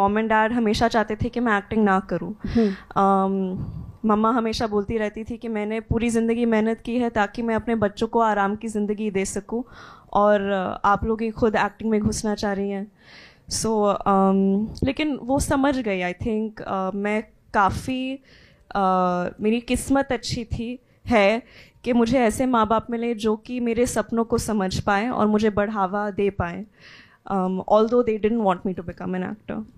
Mom and dad हमेशा चाहते थे कि मैं एक्टिंग ना करूँ हम्म। um, मम्मा हमेशा बोलती रहती थी कि मैंने पूरी ज़िंदगी मेहनत की है ताकि मैं अपने बच्चों को आराम की ज़िंदगी दे सकूं और uh, आप लोग ही खुद एक्टिंग में घुसना चाह रही हैं सो so, um, लेकिन वो समझ गई आई थिंक uh, मैं काफ़ी uh, मेरी किस्मत अच्छी थी है कि मुझे ऐसे माँ बाप मिले जो कि मेरे सपनों को समझ पाए और मुझे बढ़ावा दे पाएँ all though they didn't want me to become an actor